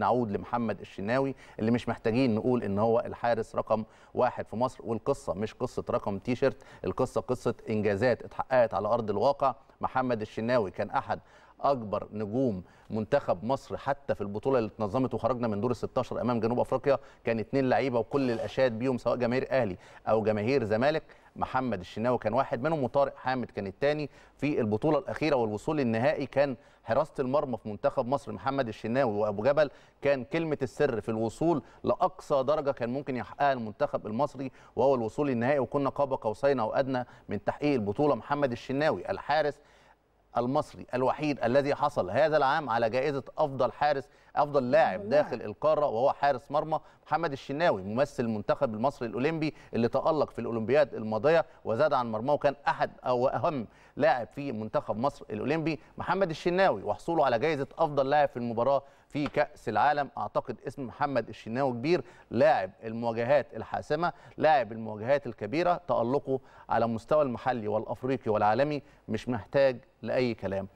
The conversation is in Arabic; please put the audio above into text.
نعود لمحمد الشناوي اللي مش محتاجين نقول ان هو الحارس رقم واحد في مصر والقصه مش قصه رقم تيشرت القصه قصه انجازات اتحققت على ارض الواقع محمد الشناوي كان احد اكبر نجوم منتخب مصر حتى في البطوله اللي اتنظمت وخرجنا من دور ال 16 امام جنوب افريقيا كان اتنين لعيبه وكل الاشاد بيهم سواء جماهير اهلي او جماهير زمالك محمد الشناوي كان واحد منهم وطارق حامد كان الثاني في البطوله الاخيره والوصول للنهائي كان حراسه المرمى في منتخب مصر محمد الشناوي وابو جبل كان كلمه السر في الوصول لاقصى درجه كان ممكن يحققها المنتخب المصري وهو الوصول للنهائي وكنا قاب قوسين او ادنى من تحقيق البطوله محمد الشناوي الحارس المصري الوحيد الذي حصل هذا العام على جائزة أفضل حارس أفضل لاعب داخل القارة وهو حارس مرمى محمد الشناوي ممثل المنتخب المصري الأولمبي اللي تألق في الأولمبياد الماضية وزاد عن مرماه وكان أحد أو أهم لاعب في منتخب مصر الأولمبي محمد الشناوي وحصوله على جائزة أفضل لاعب في المباراة في كأس العالم أعتقد اسم محمد الشناوي كبير لاعب المواجهات الحاسمة لاعب المواجهات الكبيرة تألقه على مستوى المحلي والأفريقي والعالمي مش محتاج لاي كلام